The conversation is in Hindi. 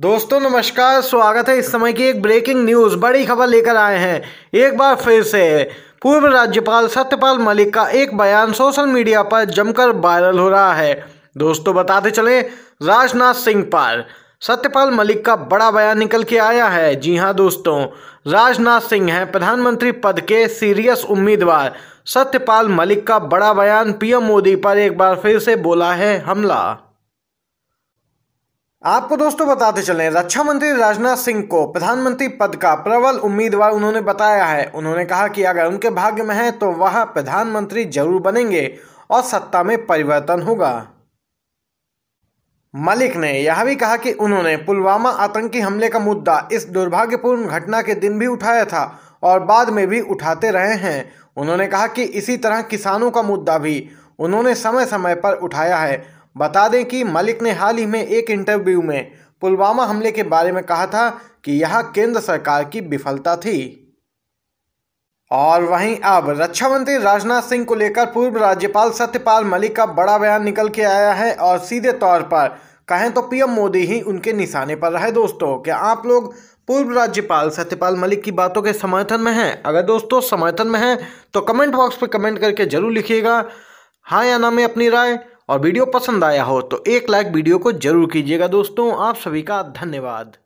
दोस्तों नमस्कार स्वागत है इस समय की एक ब्रेकिंग न्यूज़ बड़ी खबर लेकर आए हैं एक बार फिर से पूर्व राज्यपाल सत्यपाल मलिक का एक बयान सोशल मीडिया पर जमकर वायरल हो रहा है दोस्तों बताते चले राजनाथ सिंह पर सत्यपाल मलिक का बड़ा बयान निकल के आया है जी हाँ दोस्तों राजनाथ सिंह हैं प्रधानमंत्री पद के सीरियस उम्मीदवार सत्यपाल मलिक का बड़ा बयान पीएम मोदी पर एक बार फिर से बोला है हमला आपको दोस्तों बताते चलें रक्षा मंत्री राजनाथ सिंह को प्रधानमंत्री पद का प्रबल उम्मीदवार उन्होंने बताया है उन्होंने कहा कि अगर उनके भाग्य में है तो वह प्रधानमंत्री जरूर बनेंगे और सत्ता में परिवर्तन होगा मलिक ने यह भी कहा कि उन्होंने पुलवामा आतंकी हमले का मुद्दा इस दुर्भाग्यपूर्ण घटना के दिन भी उठाया था और बाद में भी उठाते रहे हैं उन्होंने कहा कि इसी तरह किसानों का मुद्दा भी उन्होंने समय समय पर उठाया है बता दें कि मलिक ने हाल ही में एक इंटरव्यू में पुलवामा हमले के बारे में कहा था कि यह केंद्र सरकार की विफलता थी और वहीं अब रक्षा मंत्री राजनाथ सिंह को लेकर पूर्व राज्यपाल सत्यपाल मलिक का बड़ा बयान निकल के आया है और सीधे तौर पर कहें तो पीएम मोदी ही उनके निशाने पर रहे दोस्तों क्या आप लोग पूर्व राज्यपाल सत्यपाल मलिक की बातों के समर्थन में हैं अगर दोस्तों समर्थन में हैं तो कमेंट बॉक्स पर कमेंट करके जरूर लिखिएगा हाँ या ना में अपनी राय और वीडियो पसंद आया हो तो एक लाइक वीडियो को जरूर कीजिएगा दोस्तों आप सभी का धन्यवाद